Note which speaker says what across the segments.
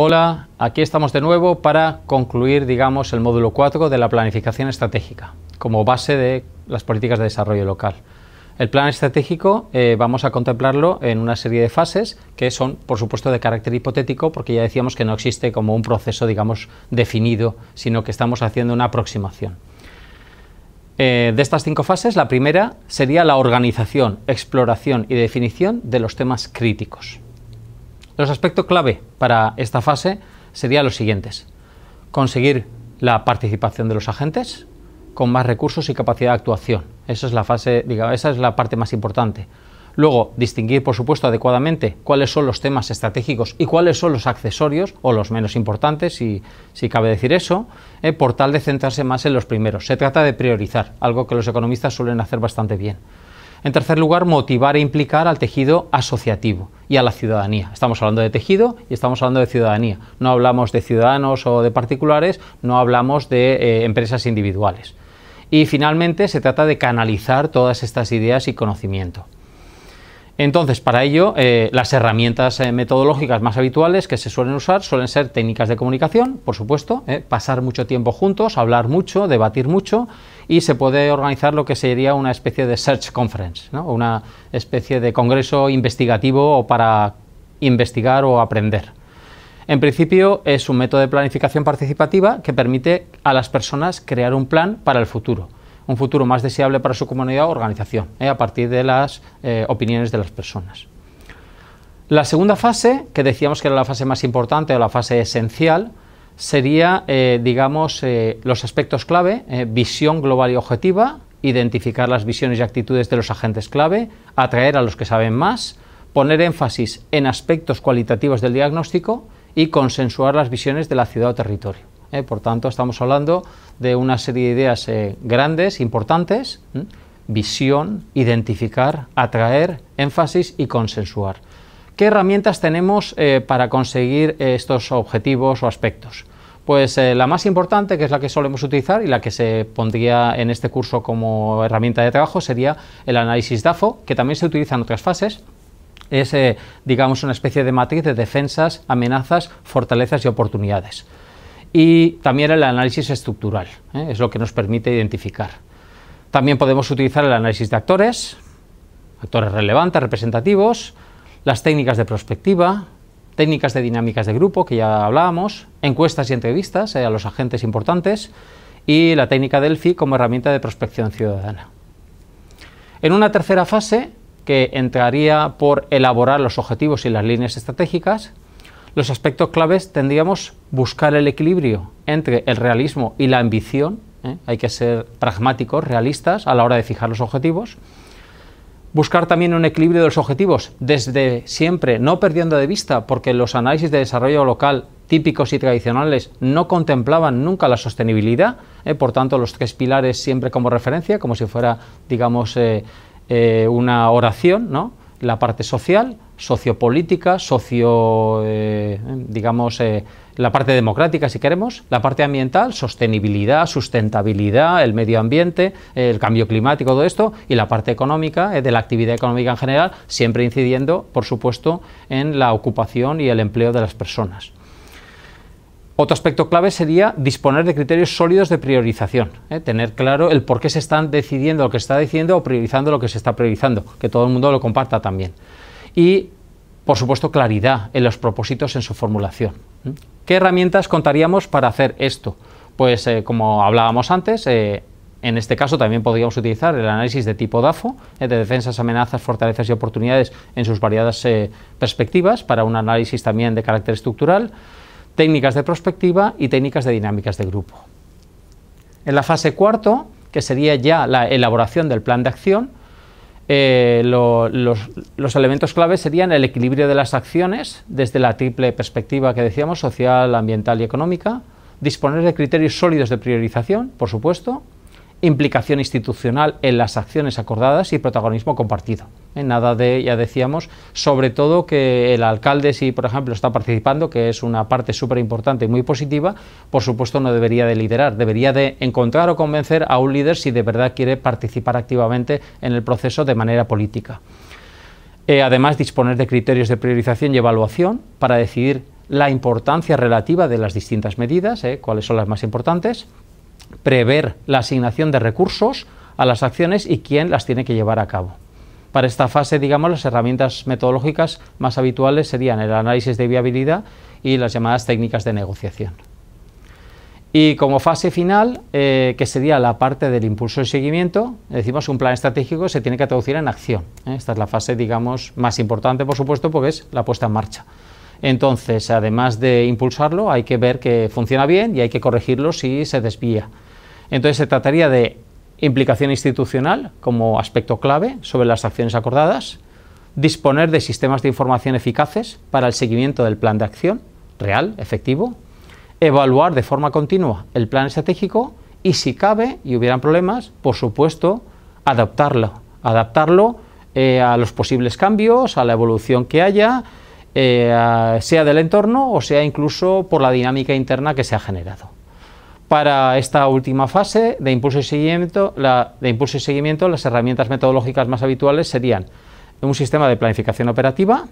Speaker 1: Hola, aquí estamos de nuevo para concluir, digamos, el módulo 4 de la planificación estratégica como base de las políticas de desarrollo local. El plan estratégico eh, vamos a contemplarlo en una serie de fases que son, por supuesto, de carácter hipotético, porque ya decíamos que no existe como un proceso, digamos, definido, sino que estamos haciendo una aproximación. Eh, de estas cinco fases, la primera sería la organización, exploración y definición de los temas críticos. Los aspectos clave para esta fase serían los siguientes. Conseguir la participación de los agentes con más recursos y capacidad de actuación. Esa es la fase, digamos, esa es la parte más importante. Luego, distinguir, por supuesto, adecuadamente cuáles son los temas estratégicos y cuáles son los accesorios o los menos importantes, si, si cabe decir eso, eh, por tal de centrarse más en los primeros. Se trata de priorizar, algo que los economistas suelen hacer bastante bien. En tercer lugar, motivar e implicar al tejido asociativo y a la ciudadanía. Estamos hablando de tejido y estamos hablando de ciudadanía. No hablamos de ciudadanos o de particulares, no hablamos de eh, empresas individuales. Y finalmente, se trata de canalizar todas estas ideas y conocimiento. Entonces, para ello, eh, las herramientas eh, metodológicas más habituales que se suelen usar suelen ser técnicas de comunicación, por supuesto, pasar mucho tiempo juntos, hablar mucho, debatir mucho y se puede organizar lo que sería una especie de search conference, una especie de congreso investigativo para investigar o aprender. En principio es un método de planificación participativa que permite a las personas crear un plan para el futuro, un futuro más deseable para su comunidad o organización, ¿eh? a partir de las eh, opiniones de las personas. La segunda fase, que decíamos que era la fase más importante o la fase esencial, sería, eh, digamos, eh, los aspectos clave, eh, visión global y objetiva, identificar las visiones y actitudes de los agentes clave, atraer a los que saben más, poner énfasis en aspectos cualitativos del diagnóstico y consensuar las visiones de la ciudad o territorio. por tanto, estamos hablando de una serie de ideas grandes, importantes, visión, identificar, atraer, énfasis y consensuar. ¿Qué herramientas tenemos para conseguir estos objetivos o aspectos? Pues eh, la más importante, que es la que solemos utilizar y la que se pondría en este curso como herramienta de trabajo, sería el análisis DAFO, que también se utiliza en otras fases, es, eh, digamos, una especie de matriz de defensas, amenazas, fortalezas y oportunidades. Y también el análisis estructural, ¿eh? es lo que nos permite identificar. También podemos utilizar el análisis de actores, actores relevantes, representativos, las técnicas de prospectiva, técnicas de dinámicas de grupo, que ya hablábamos, encuestas y entrevistas eh, a los agentes importantes y la técnica Delphi como herramienta de prospección ciudadana. En una tercera fase, que entraría por elaborar los objetivos y las líneas estratégicas, los aspectos claves tendríamos buscar el equilibrio entre el realismo y la ambición, eh, hay que ser pragmáticos, realistas a la hora de fijar los objetivos, Buscar también un equilibrio de los objetivos desde siempre, no perdiendo de vista, porque los análisis de desarrollo local típicos y tradicionales no contemplaban nunca la sostenibilidad, eh, por tanto los tres pilares siempre como referencia, como si fuera, digamos, eh, eh, una oración, ¿no? la parte social, sociopolítica, socio, eh, digamos, eh, la parte democrática, si queremos, la parte ambiental, sostenibilidad, sustentabilidad, el medio ambiente, el cambio climático, todo esto, y la parte económica, eh, de la actividad económica en general, siempre incidiendo, por supuesto, en la ocupación y el empleo de las personas. Otro aspecto clave sería disponer de criterios sólidos de priorización, ¿eh? tener claro el por qué se están decidiendo lo que se está decidiendo o priorizando lo que se está priorizando, que todo el mundo lo comparta también. Y, por supuesto, claridad en los propósitos en su formulación. ¿eh? ¿Qué herramientas contaríamos para hacer esto? Pues, eh, como hablábamos antes, en este caso también podríamos utilizar el análisis de tipo DAFO, de defensas, amenazas, fortalezas y oportunidades en sus variadas perspectivas, para un análisis también de carácter estructural técnicas de prospectiva y técnicas de dinámicas de grupo. En la fase cuarto, que sería ya la elaboración del plan de acción, eh, los, los, elementos claves serían el equilibrio de las acciones desde la triple perspectiva que decíamos, social, ambiental y económica, disponer de criterios sólidos de priorización, por supuesto, implicación institucional en las acciones acordadas y protagonismo compartido. Nada de, ya decíamos, sobre todo que el alcalde, si por ejemplo está participando, que es una parte súper importante y muy positiva, por supuesto no debería de liderar, debería de encontrar o convencer a un líder si de verdad quiere participar activamente en el proceso de manera política. Eh, además, disponer de criterios de priorización y evaluación para decidir la importancia relativa de las distintas medidas, eh, cuáles son las más importantes, prever la asignación de recursos a las acciones y quién las tiene que llevar a cabo. Para esta fase, digamos, las herramientas metodológicas más habituales serían el análisis de viabilidad y las llamadas técnicas de negociación. Y como fase final, eh, que sería la parte del impulso y seguimiento, decimos un plan estratégico se tiene que traducir en acción. ¿eh? Esta es la fase, digamos, más importante, por supuesto, porque es la puesta en marcha. Entonces, además de impulsarlo, hay que ver que funciona bien y hay que corregirlo si se desvía. Entonces, se trataría de implicación institucional como aspecto clave sobre las acciones acordadas, disponer de sistemas de información eficaces para el seguimiento del plan de acción real, efectivo, evaluar de forma continua el plan estratégico y si cabe y hubieran problemas, por supuesto, adaptarlo, adaptarlo eh, a los posibles cambios, a la evolución que haya, eh, sea del entorno o sea incluso por la dinámica interna que se ha generado. Para esta última fase de impulso y seguimiento, de impulso y seguimiento las herramientas metodológicas más habituales serían un sistema de planificación operativa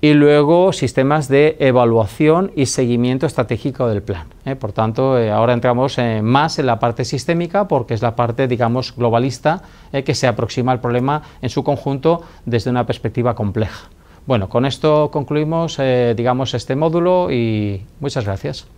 Speaker 1: y luego sistemas de evaluación y seguimiento estratégico del plan. ¿eh? Por tanto, eh, ahora entramos más en la parte sistémica porque es la parte, digamos, globalista que se aproxima al problema en su conjunto desde una perspectiva compleja. Bueno, con esto concluimos, eh, digamos, este módulo y muchas gracias.